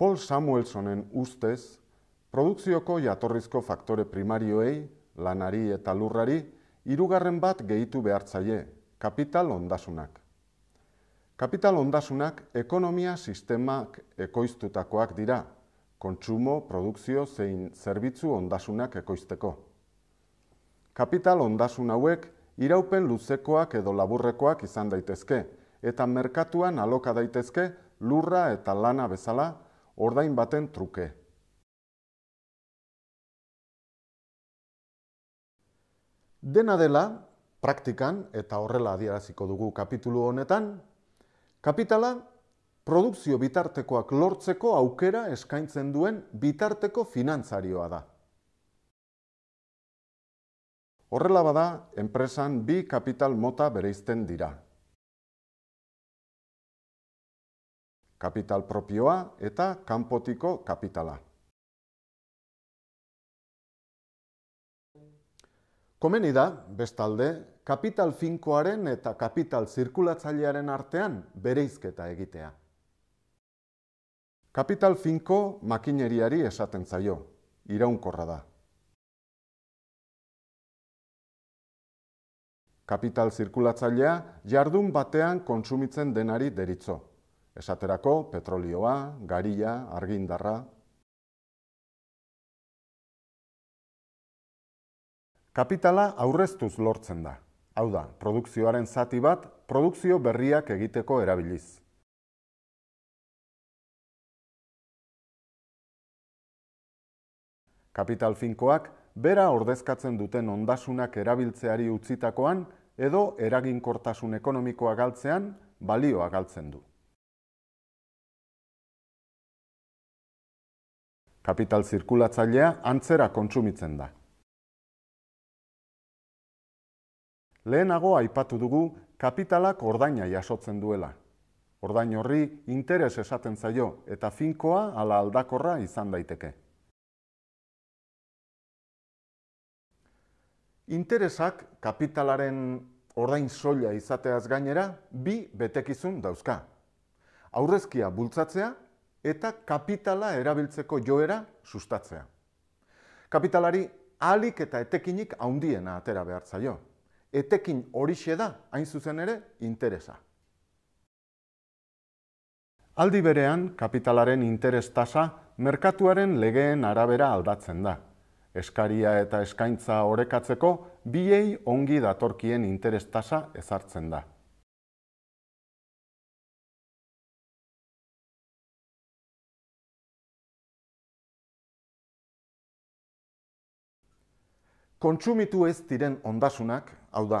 Paul Samuelsonen ustez, produkzioko jatorrizko faktore primarioei, lanari eta lurrari, hirugarren bat gehitu behartzaie, kapital ondasunak. Kapital ondasunak ekonomia sistemak ekoiztutakoak dira, kontsumo, produkzio zein zerbitzu ondasunak ekoizteko. Kapital ondasun hauek iraupen luzekoak edo laburrekoak izan daitezke, eta merkatuan aloka daitezke lurra eta lana bezala, ordain baten truke. Dena dela, praktikan eta horrela adieraziko dugu kapitulu honetan, kapitala produkzio bitartekoak lortzeko aukera eskaintzen duen bitarteko finantzarioa da. Horrela bada, enpresan bi kapital mota bereizten dira. kapital propioa eta kanpotiko kapitala. Komeni da, bestalde, kapital finkoaren eta kapital zirkulatzailearen artean bereizketa egitea. Kapital finko makineriari esaten zaio, iraunkorra da. Kapital zirkulatzailea jardun batean kontsumitzen denari deritzo. Esaterako, petrolioa, garia, argindarra. Kapitala aurreztuz lortzen da. Hau da, produkzioaren zati bat, produkzio berriak egiteko erabiliz. Kapital finkoak, bera ordezkatzen duten ondasunak erabiltzeari utzitakoan, edo eraginkortasun ekonomikoa galtzean, balioa galtzen du. Kapital zirkulatzailea antzera kontsumitzen da. Lehenago aipatu dugu kapitalak ordaina jasotzen duela. Ordain horri interes esaten zaio eta finkoa ala aldakorra izan daiteke. Interesak kapitalaren ordain soila izateaz gainera bi betekizun dauzka. Aurrezkia bultzatzea eta kapitala erabiltzeko joera sustatzea. Kapitalari alik eta etekinik haundiena atera behar zaio. Etekin hori da hain zuzen ere interesa. Aldi berean, kapitalaren interes tasa merkatuaren legeen arabera aldatzen da. Eskaria eta eskaintza orekatzeko, biei ongi datorkien interes tasa ezartzen da. kontsumitu ez diren ondasunak, hau da,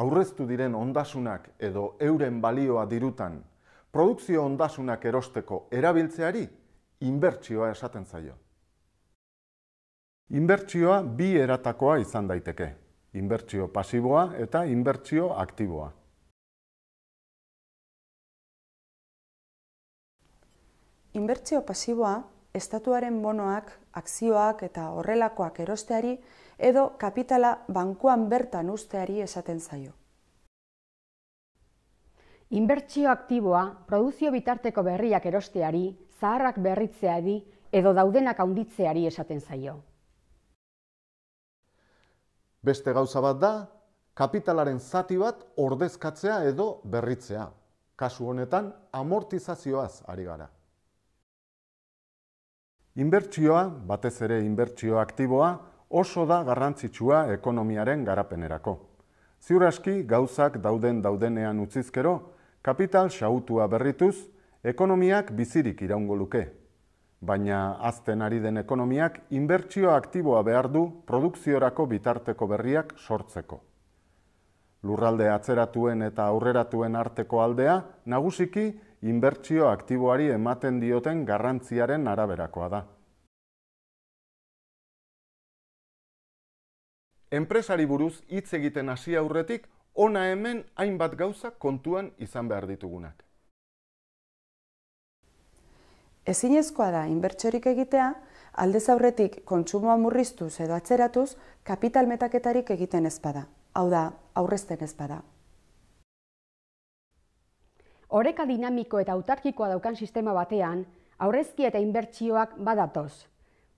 aurreztu diren ondasunak edo euren balioa dirutan, produkzio ondasunak erosteko erabiltzeari, inbertsioa esaten zaio. Inbertsioa bi eratakoa izan daiteke, inbertsio pasiboa eta inbertsio aktiboa. Inbertsio pasiboa, estatuaren bonoak, akzioak eta horrelakoak erosteari, edo kapitala bankuan bertan usteari esaten zaio. Inbertsio aktiboa, produzio bitarteko berriak erosteari, zaharrak berritzeari edo daudenak handitzeari esaten zaio. Beste gauza bat da, kapitalaren zati bat ordezkatzea edo berritzea. Kasu honetan, amortizazioaz ari gara. Inbertsioa, batez ere inbertsio aktiboa, oso da garrantzitsua ekonomiaren garapenerako. Ziur aski gauzak dauden daudenean utzizkero, kapital xautua berrituz, ekonomiak bizirik iraungo luke. Baina azten ari den ekonomiak inbertsio aktiboa behar du produkziorako bitarteko berriak sortzeko. Lurralde atzeratuen eta aurreratuen arteko aldea, nagusiki inbertsio aktiboari ematen dioten garrantziaren araberakoa da. enpresari buruz hitz egiten hasi aurretik, ona hemen hainbat gauza kontuan izan behar ditugunak. Ezinezkoa da inbertsorik egitea, aldez aurretik kontsumoa murriztuz edo atzeratuz kapital metaketarik egiten ezpada, hau da, aurrezten ezpada. Horeka dinamiko eta autarkikoa daukan sistema batean, aurrezki eta inbertsioak badatoz,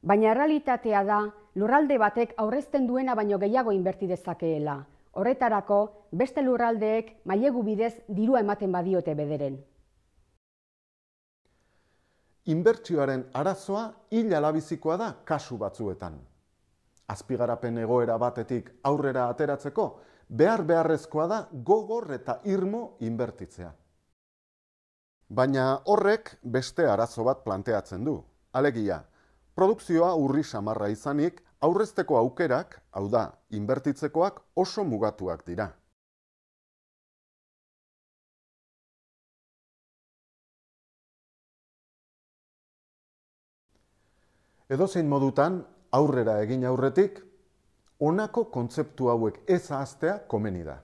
baina realitatea da lurralde batek aurrezten duena baino gehiago inberti dezakeela. Horretarako, beste lurraldeek mailegu bidez dirua ematen badiote bederen. Inbertsioaren arazoa hil alabizikoa da kasu batzuetan. Azpigarapen egoera batetik aurrera ateratzeko, behar beharrezkoa da gogor eta irmo inbertitzea. Baina horrek beste arazo bat planteatzen du. Alegia, Produkzioa urri samarra izanik, aurrezteko aukerak, hau da, inbertitzekoak oso mugatuak dira. Edozein modutan, aurrera egin aurretik, honako kontzeptu hauek ez komeni da.